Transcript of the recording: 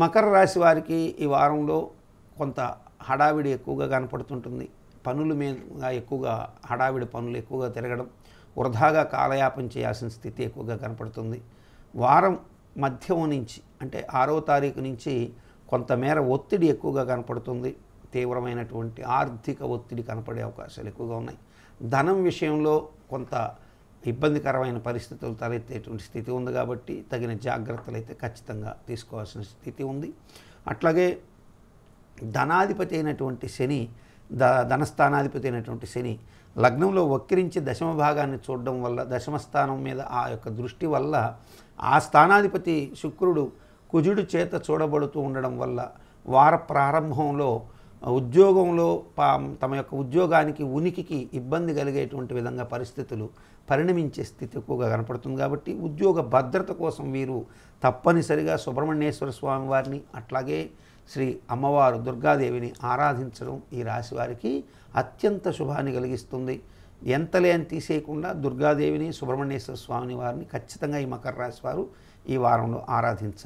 మకర రాశి వారికి ఈ వారంలో కొంత హడావిడి ఎక్కువగా కనపడుతుంటుంది పనుల మీద ఎక్కువగా హడావిడి పనులు ఎక్కువగా తిరగడం వృధాగా కాలయాపం చేయాల్సిన స్థితి ఎక్కువగా కనపడుతుంది వారం మధ్యం నుంచి అంటే ఆరో తారీఖు నుంచి కొంతమేర ఒత్తిడి ఎక్కువగా కనపడుతుంది తీవ్రమైనటువంటి ఆర్థిక ఒత్తిడి కనపడే అవకాశాలు ఎక్కువగా ఉన్నాయి ధనం విషయంలో కొంత ఇబ్బందికరమైన పరిస్థితులు తలెత్తేటువంటి స్థితి ఉంది కాబట్టి తగిన జాగ్రత్తలు అయితే ఖచ్చితంగా తీసుకోవాల్సిన స్థితి ఉంది అట్లాగే ధనాధిపతి అయినటువంటి శని ద ధనస్థానాధిపతి అయినటువంటి శని లగ్నంలో వక్రించి దశమ భాగాన్ని చూడడం వల్ల దశమస్థానం మీద ఆ యొక్క దృష్టి వల్ల ఆ స్థానాధిపతి శుక్రుడు కుజుడు చేత చూడబడుతూ ఉండడం వల్ల వార ప్రారంభంలో ఉద్యోగంలో తమ యొక్క ఉద్యోగానికి ఉనికికి ఇబ్బంది కలిగేటువంటి విధంగా పరిస్థితులు పరిణమించే స్థితి ఎక్కువగా కనపడుతుంది కాబట్టి ఉద్యోగ భద్రత కోసం వీరు తప్పనిసరిగా సుబ్రహ్మణ్యేశ్వర స్వామి వారిని అట్లాగే శ్రీ అమ్మవారు దుర్గాదేవిని ఆరాధించడం ఈ రాశి వారికి అత్యంత శుభాన్ని కలిగిస్తుంది ఎంత లేని తీసేయకుండా దుర్గాదేవిని సుబ్రహ్మణ్యేశ్వర స్వామిని వారిని ఖచ్చితంగా ఈ మకర రాశి వారు ఈ వారంలో ఆరాధించాలి